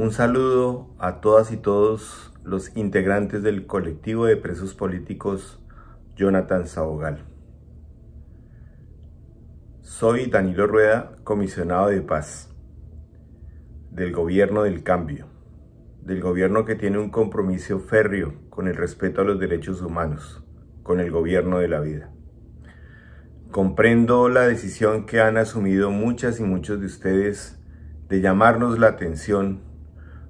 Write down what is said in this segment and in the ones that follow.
Un saludo a todas y todos los integrantes del colectivo de presos políticos Jonathan Zahogal. Soy Danilo Rueda, comisionado de paz del gobierno del cambio, del gobierno que tiene un compromiso férreo con el respeto a los derechos humanos, con el gobierno de la vida. Comprendo la decisión que han asumido muchas y muchos de ustedes de llamarnos la atención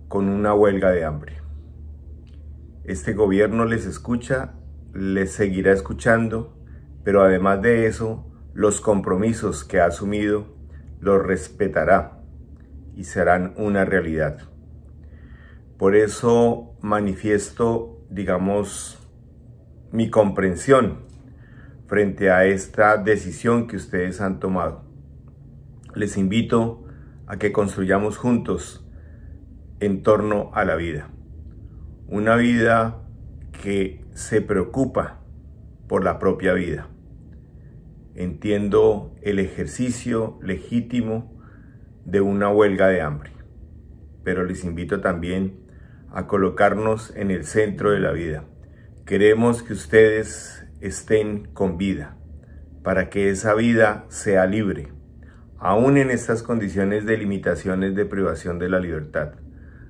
con una huelga de hambre. Este gobierno les escucha, les seguirá escuchando, pero además de eso, los compromisos que ha asumido los respetará y serán una realidad. Por eso manifiesto, digamos, mi comprensión frente a esta decisión que ustedes han tomado. Les invito a que construyamos juntos en torno a la vida. Una vida que se preocupa por la propia vida. Entiendo el ejercicio legítimo de una huelga de hambre, pero les invito también a colocarnos en el centro de la vida. Queremos que ustedes estén con vida, para que esa vida sea libre, aún en estas condiciones de limitaciones de privación de la libertad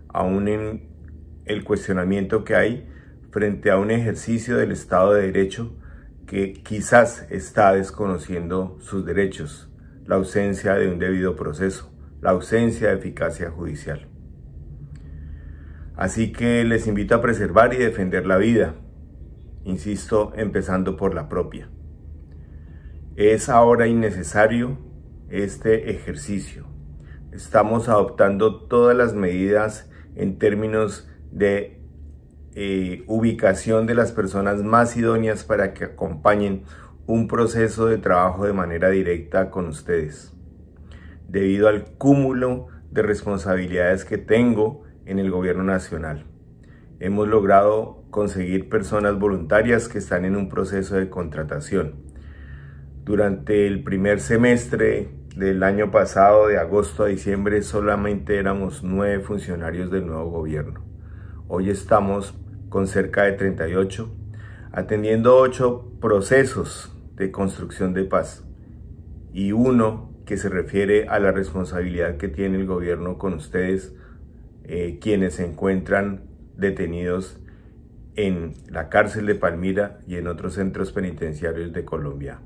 aún en el cuestionamiento que hay frente a un ejercicio del Estado de Derecho que quizás está desconociendo sus derechos, la ausencia de un debido proceso, la ausencia de eficacia judicial. Así que les invito a preservar y defender la vida, insisto, empezando por la propia. Es ahora innecesario este ejercicio. Estamos adoptando todas las medidas en términos de eh, ubicación de las personas más idóneas para que acompañen un proceso de trabajo de manera directa con ustedes. Debido al cúmulo de responsabilidades que tengo en el gobierno nacional, hemos logrado conseguir personas voluntarias que están en un proceso de contratación. Durante el primer semestre del año pasado, de agosto a diciembre, solamente éramos nueve funcionarios del nuevo gobierno. Hoy estamos con cerca de 38, atendiendo ocho procesos de construcción de paz y uno que se refiere a la responsabilidad que tiene el gobierno con ustedes, eh, quienes se encuentran detenidos en la cárcel de Palmira y en otros centros penitenciarios de Colombia.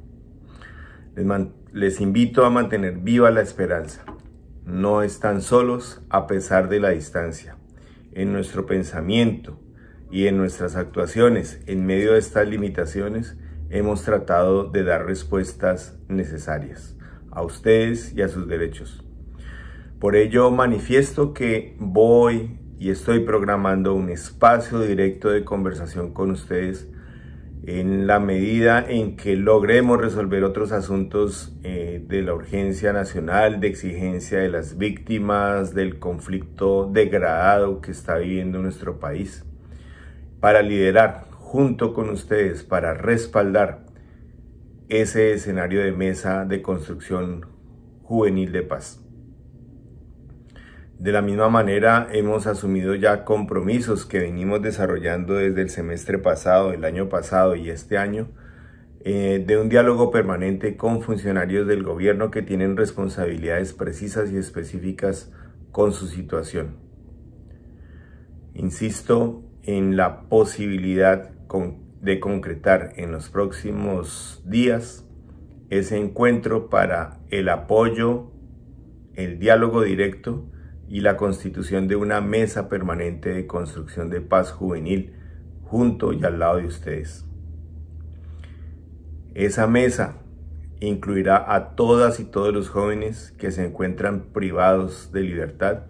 Les, les invito a mantener viva la esperanza. No están solos a pesar de la distancia. En nuestro pensamiento y en nuestras actuaciones en medio de estas limitaciones hemos tratado de dar respuestas necesarias a ustedes y a sus derechos. Por ello manifiesto que voy y estoy programando un espacio directo de conversación con ustedes en la medida en que logremos resolver otros asuntos eh, de la urgencia nacional, de exigencia de las víctimas, del conflicto degradado que está viviendo nuestro país, para liderar junto con ustedes, para respaldar ese escenario de mesa de construcción juvenil de paz. De la misma manera, hemos asumido ya compromisos que venimos desarrollando desde el semestre pasado, el año pasado y este año, eh, de un diálogo permanente con funcionarios del gobierno que tienen responsabilidades precisas y específicas con su situación. Insisto en la posibilidad de concretar en los próximos días ese encuentro para el apoyo, el diálogo directo, y la constitución de una mesa permanente de construcción de paz juvenil junto y al lado de ustedes. Esa mesa incluirá a todas y todos los jóvenes que se encuentran privados de libertad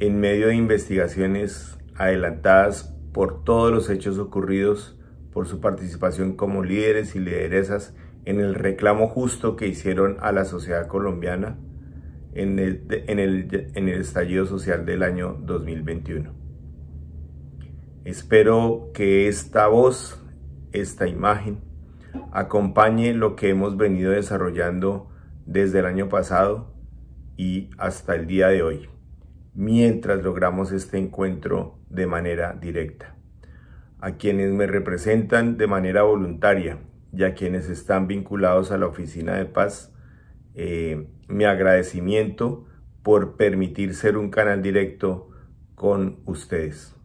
en medio de investigaciones adelantadas por todos los hechos ocurridos por su participación como líderes y lideresas en el reclamo justo que hicieron a la sociedad colombiana en el, estallido social del año 2021. Espero que esta voz, esta imagen, acompañe lo que hemos venido desarrollando desde el año pasado y hasta el día de hoy, mientras logramos este encuentro de manera directa. A quienes me representan de manera voluntaria y a quienes están vinculados a la Oficina de Paz, eh, mi agradecimiento por permitir ser un canal directo con ustedes.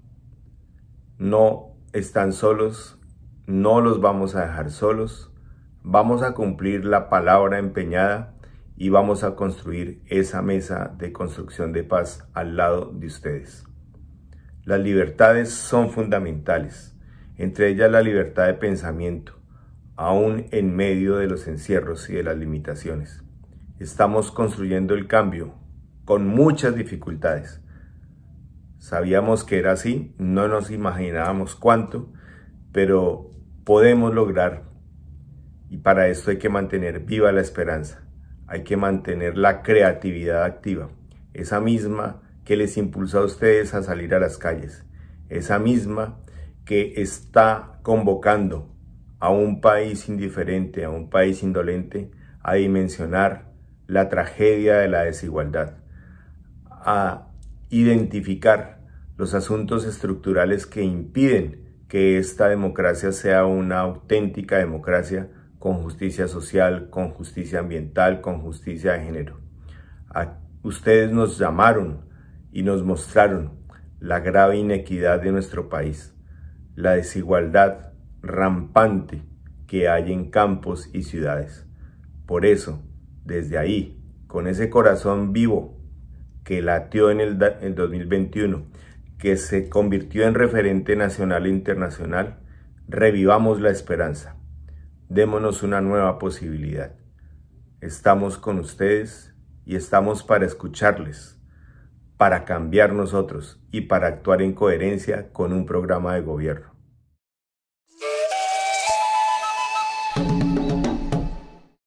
No están solos, no los vamos a dejar solos, vamos a cumplir la palabra empeñada y vamos a construir esa mesa de construcción de paz al lado de ustedes. Las libertades son fundamentales, entre ellas la libertad de pensamiento, aún en medio de los encierros y de las limitaciones. Estamos construyendo el cambio con muchas dificultades. Sabíamos que era así, no nos imaginábamos cuánto, pero podemos lograr. Y para esto hay que mantener viva la esperanza, hay que mantener la creatividad activa, esa misma que les impulsa a ustedes a salir a las calles, esa misma que está convocando a un país indiferente, a un país indolente, a dimensionar la tragedia de la desigualdad, a identificar los asuntos estructurales que impiden que esta democracia sea una auténtica democracia con justicia social, con justicia ambiental, con justicia de género. ustedes nos llamaron y nos mostraron la grave inequidad de nuestro país, la desigualdad rampante que hay en campos y ciudades. Por eso, desde ahí, con ese corazón vivo que latió en el, el 2021, que se convirtió en referente nacional e internacional, revivamos la esperanza. Démonos una nueva posibilidad. Estamos con ustedes y estamos para escucharles, para cambiar nosotros y para actuar en coherencia con un programa de gobierno.